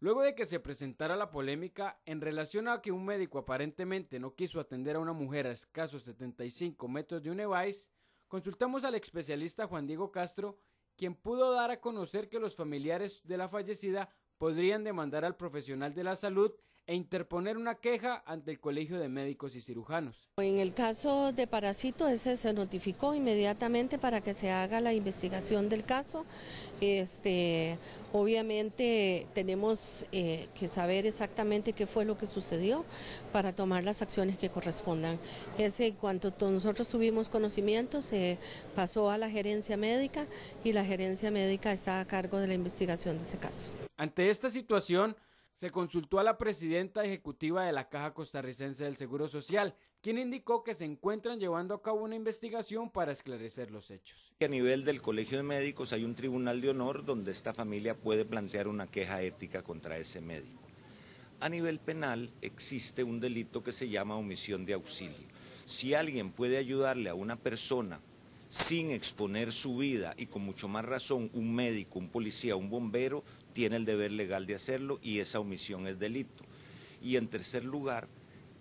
Luego de que se presentara la polémica en relación a que un médico aparentemente no quiso atender a una mujer a escasos 75 metros de un EVAIS, consultamos al especialista Juan Diego Castro, quien pudo dar a conocer que los familiares de la fallecida podrían demandar al profesional de la salud e interponer una queja ante el Colegio de Médicos y Cirujanos. En el caso de Parasito, ese se notificó inmediatamente para que se haga la investigación del caso. Este, obviamente tenemos eh, que saber exactamente qué fue lo que sucedió para tomar las acciones que correspondan. Ese, en cuanto nosotros tuvimos conocimiento, se pasó a la gerencia médica y la gerencia médica está a cargo de la investigación de ese caso. Ante esta situación, se consultó a la presidenta ejecutiva de la Caja Costarricense del Seguro Social, quien indicó que se encuentran llevando a cabo una investigación para esclarecer los hechos. A nivel del Colegio de Médicos hay un tribunal de honor donde esta familia puede plantear una queja ética contra ese médico. A nivel penal existe un delito que se llama omisión de auxilio. Si alguien puede ayudarle a una persona sin exponer su vida y con mucho más razón un médico, un policía, un bombero tiene el deber legal de hacerlo y esa omisión es delito. Y en tercer lugar,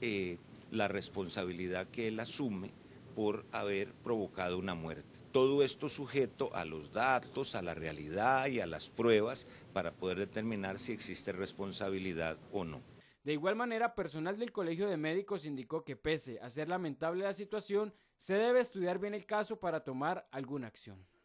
eh, la responsabilidad que él asume por haber provocado una muerte. Todo esto sujeto a los datos, a la realidad y a las pruebas para poder determinar si existe responsabilidad o no. De igual manera, personal del Colegio de Médicos indicó que pese a ser lamentable la situación, se debe estudiar bien el caso para tomar alguna acción.